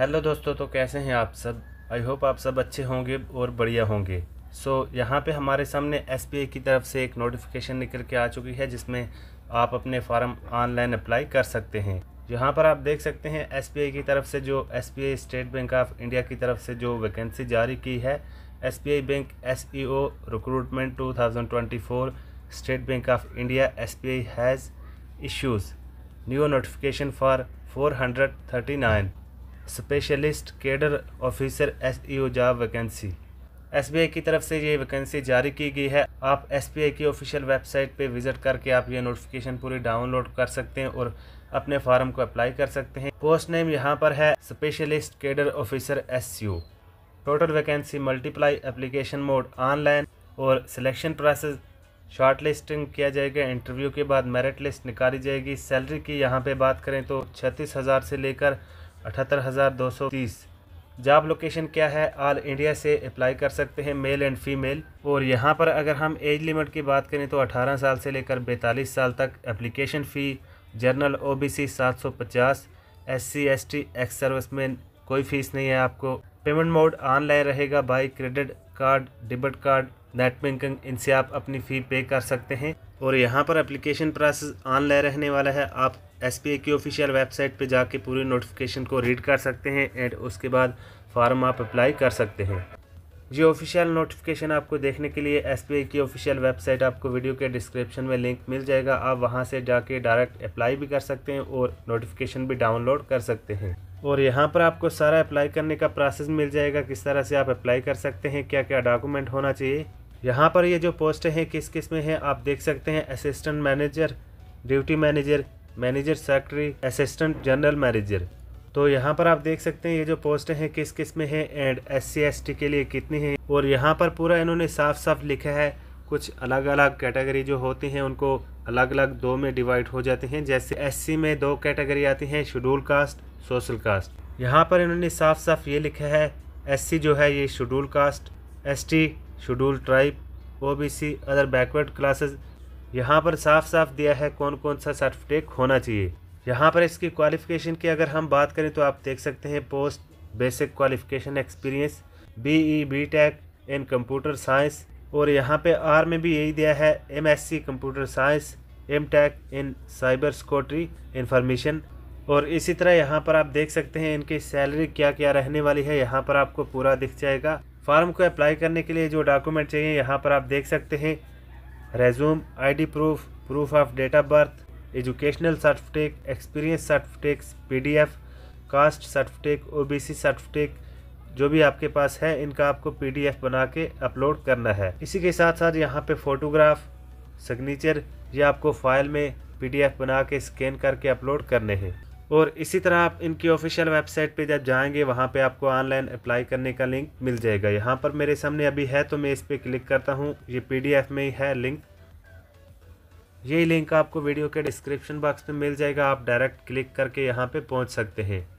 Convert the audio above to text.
hello दोस्तों तो कैसे हैं आप सब आई होप आप सब अच्छे होंगे और बढ़िया होंगे सो so, यहाँ पे हमारे सामने एस की तरफ से एक नोटिफिकेशन निकल के आ चुकी है जिसमें आप अपने फॉर्म ऑनलाइन अप्लाई कर सकते हैं यहाँ पर आप देख सकते हैं एस की तरफ से जो S state bank of India की तरफ से जो वैकेंसी जारी की है S bank S recruitment to state bank of India S has issues new notification for 439 specialist cadre officer S E job vacancy S की तरफ से ये वैकेंसी जारी की गई है आप एस की ऑफिशियल वेबसाइट पे विज़िट करके आप ये नोटिफिकेशन पूरी डाउनलोड कर सकते हैं और अपने फॉर्म को अप्लाई कर सकते हैं पोस्ट नेम यहाँ पर है specialist cadre officer S total vacancy multiply application mode online और सिलेक्शन प्रोसेस शॉर्ट लिस्टिंग किया जाएगा इंटरव्यू के बाद मेरिट लिस्ट निकाली जाएगी सैलरी की यहाँ पे बात करें तो छत्तीस हज़ार से लेकर अठहत्तर हज़ार दो सौ तीस जॉब लोकेशन क्या है ऑल इंडिया से अप्लाई कर सकते हैं मेल एंड फीमेल और यहाँ पर अगर हम एज लिमिट की बात करें तो 18 साल से लेकर 42 साल तक application fee general OBC 750 SC ST ex serviceman कोई फ़ीस नहीं है आपको पेमेंट मोड ऑनलाइन रहेगा by credit card debit card net banking इनसे आप अपनी फ़ी पे कर सकते हैं और यहाँ पर एप्लीकेशन प्रोसेस ऑनलाइन रहने वाला है आप एस की ऑफिशियल वेबसाइट पे जाके पूरी नोटिफिकेशन को रीड कर सकते हैं एंड उसके बाद फॉर्म आप अप्लाई कर सकते हैं जी ऑफिशियल नोटिफिकेशन आपको देखने के लिए एस की ऑफिशियल वेबसाइट आपको वीडियो के डिस्क्रिप्शन में लिंक मिल जाएगा आप वहाँ से जाके डायरेक्ट अप्लाई भी कर सकते हैं और नोटिफिकेशन भी डाउनलोड कर सकते हैं और यहाँ पर आपको सारा अप्लाई करने का प्रोसेस मिल जाएगा किस तरह से आप अप्लाई कर सकते हैं क्या क्या डॉक्यूमेंट होना चाहिए यहाँ पर ये जो पोस्ट हैं किस किस में हैं आप देख सकते हैं assistant manager duty manager manager secretary assistant general manager तो यहाँ पर आप देख सकते हैं ये जो पोस्ट हैं किस किस में हैं एंड एस सी के लिए कितनी है और यहाँ पर पूरा इन्होंने साफ साफ लिखा है कुछ अलग अलग कैटेगरी जो होती हैं उनको अलग अलग दो में डिवाइड हो जाते हैं जैसे एस में दो कैटेगरी आती हैं शेड्यूल कास्ट सोशल कास्ट यहाँ पर इन्होंने साफ साफ ये लिखा है एस जो है ये schedule caste S schedule tribe OBC other backward classes यहाँ पर साफ साफ दिया है कौन कौन सा सर्टिफिकेट होना चाहिए यहाँ पर इसकी क्वालिफ़िकेशन की अगर हम बात करें तो आप देख सकते हैं post basic qualification experience B E B tech in computer science और यहाँ पे आर में भी यही दिया है M S C computer science M tech in cyber security information और इसी तरह यहाँ पर आप देख सकते हैं इनकी सैलरी क्या क्या रहने वाली है यहाँ पर आपको पूरा दिख जाएगा फॉर्म को अप्लाई करने के लिए जो डॉक्यूमेंट चाहिए यहाँ पर आप देख सकते हैं resume ID proof proof of date of birth educational certificate experience certificate PDF caste certificate OBC certificate जो भी आपके पास है इनका आपको पीडीएफ बना के अपलोड करना है इसी के साथ साथ यहाँ पे फोटोग्राफ सिग्नेचर या आपको फाइल में पीडीएफ बना के स्कैन करके अपलोड करने हैं और इसी तरह आप इनकी ऑफिशियल वेबसाइट पे जब जाएंगे वहाँ पे आपको ऑनलाइन अप्लाई करने का लिंक मिल जाएगा यहाँ पर मेरे सामने अभी है तो मैं इस पर क्लिक करता हूँ ये पीडीएफ में ही है लिंक यही लिंक आपको वीडियो के डिस्क्रिप्शन बॉक्स में मिल जाएगा आप डायरेक्ट क्लिक करके यहाँ पे पहुँच सकते हैं